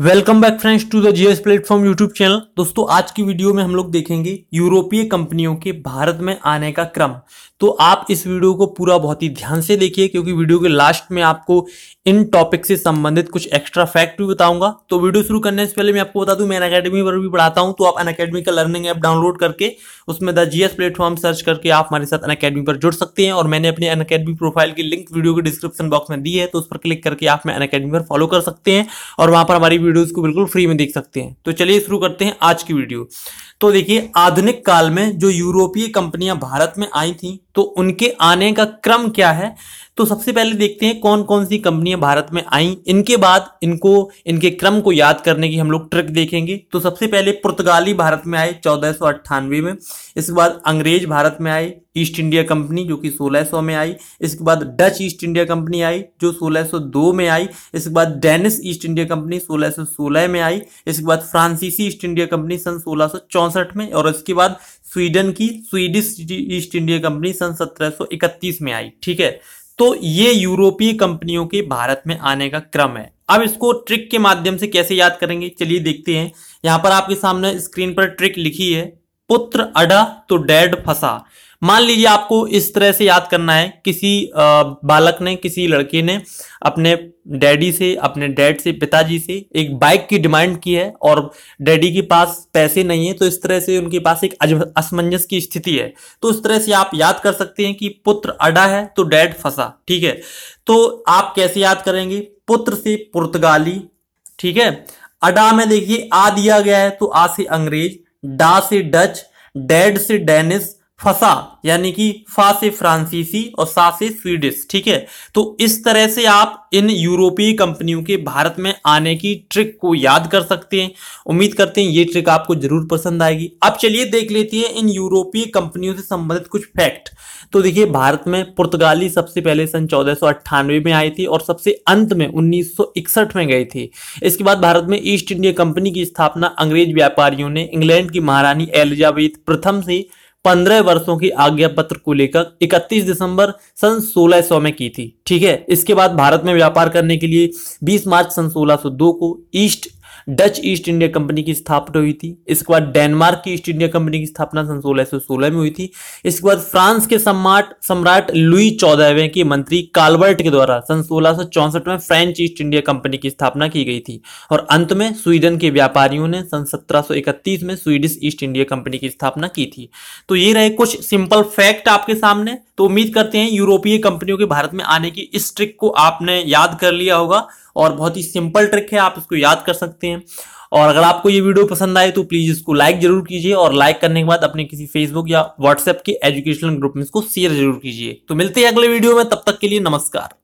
welcome back friends to the GS platform YouTube channel दोस्तों आज की वीडियो में हम लोग देखेंगे यूरोपीय कंपनियों के भारत में आने का क्रम तो आप इस वीडियो को पूरा बहुत ही ध्यान से देखिए क्योंकि वीडियो के लास्ट में आपको इन टॉपिक से संबंधित कुछ एक्स्ट्रा फैक्ट भी बताऊंगा तो वीडियो शुरू करने से पहले मैं आपको बता दूं मैं अकेडमी पर भी पढ़ाता हूं तो आप अनकेडमी का लर्निंग ऐप डाउनलोड करके उसमें द जीएस प्लेटफॉर्म सर्च करके आप हमारे साथ अनकेडमी पर जुड़ सकते हैं और मैंने अपने अकेडमी प्रोफाइल की लिंक वीडियो के डिस्क्रिप्शन बॉक्स में दी है तो उस पर क्लिक करके आप मैं अकेडमी पर फॉलो कर सकते हैं और वहां पर हमारी वीडियोस को बिल्कुल फ्री में देख सकते हैं तो चलिए शुरू करते हैं आज की वीडियो तो देखिए आधुनिक काल में जो यूरोपीय कंपनियां भारत में आई थी तो उनके आने का क्रम क्या है तो सबसे पहले देखते हैं कौन कौन सी कंपनियां भारत में आई इनके बाद इनको इनके क्रम को याद करने की हम लोग ट्रिक देखेंगे तो सबसे पहले पुर्तगाली भारत में आए चौदह में इसके बाद अंग्रेज भारत में आए ईस्ट इंडिया कंपनी जो कि 1600 में आई इसके बाद डच ईस्ट इंडिया कंपनी आई जो 1602 में आई इसके बाद डेनिस ईस्ट इंडिया कंपनी 1616 में आई इसके बाद फ्रांसीसी ईस्ट इंडिया कंपनी सन 1664 में और इसके बाद स्वीडन की स्वीडिश ईस्ट इंडिया कंपनी सन सन 1731 में आई ठीक है तो ये यूरोपीय कंपनियों के भारत में आने का क्रम है अब इसको ट्रिक के माध्यम से कैसे याद करेंगे चलिए देखते हैं यहां पर आपके सामने स्क्रीन पर ट्रिक लिखी है पुत्र अड़ा तो डैड फंसा मान लीजिए आपको इस तरह से याद करना है किसी बालक ने किसी लड़के ने अपने डैडी से अपने डैड से पिताजी से एक बाइक की डिमांड की है और डैडी के पास पैसे नहीं है तो इस तरह से उनके पास एक असमंजस की स्थिति है तो इस तरह से आप याद कर सकते हैं कि पुत्र अड़ा है तो डैड फंसा ठीक है तो आप कैसे याद करेंगे पुत्र से पुर्तगाली ठीक है अडा में देखिए आ दिया गया है तो आ से अंग्रेज डा सी डच डेड सी डेनिस फसा यानी कि फा से फ्रांसीसी और सा से स्वीडिश ठीक है तो इस तरह से आप इन यूरोपीय कंपनियों के भारत में आने की ट्रिक को याद कर सकते हैं उम्मीद करते हैं ये ट्रिक आपको जरूर पसंद आएगी अब चलिए देख लेते हैं इन यूरोपीय कंपनियों से संबंधित कुछ फैक्ट तो देखिए भारत में पुर्तगाली सबसे पहले सन चौदह में आई थी और सबसे अंत में उन्नीस में गई थी इसके बाद भारत में ईस्ट इंडिया कंपनी की स्थापना अंग्रेज व्यापारियों ने इंग्लैंड की महारानी एलिजाबेथ प्रथम से पंद्रह वर्षों की आज्ञा पत्र को लेकर 31 दिसंबर सन 1600 में की थी ठीक है इसके बाद भारत में व्यापार करने के लिए 20 मार्च सन 1602 को East Dutch East India company की स्थापना हुई थी इसके बाद डेनमार्क की ईस्ट इंडिया कंपनी की स्थापना सन सोलह में हुई थी इसके बाद फ्रांस के सम्राट सम्राट लुई चौदहवें के मंत्री कालबर्ट के द्वारा सन सोलह में फ्रेंच ईस्ट इंडिया कंपनी की स्थापना की गई थी और अंत में स्वीडन के व्यापारियों ने सन इकतीस में स्वीडिश ईस्ट इंडिया कंपनी की स्थापना की थी तो ये रहे कुछ सिंपल फैक्ट आपके सामने तो उम्मीद करते हैं यूरोपीय कंपनियों के भारत में आने की इस ट्रिक को आपने याद कर लिया होगा और बहुत ही सिंपल ट्रिक है आप इसको याद कर सकते हैं और अगर आपको ये वीडियो पसंद आए तो प्लीज इसको लाइक जरूर कीजिए और लाइक करने के बाद अपने किसी फेसबुक या व्हाट्सएप के एजुकेशनल ग्रुप में इसको शेयर जरूर कीजिए तो मिलते हैं अगले वीडियो में तब तक के लिए नमस्कार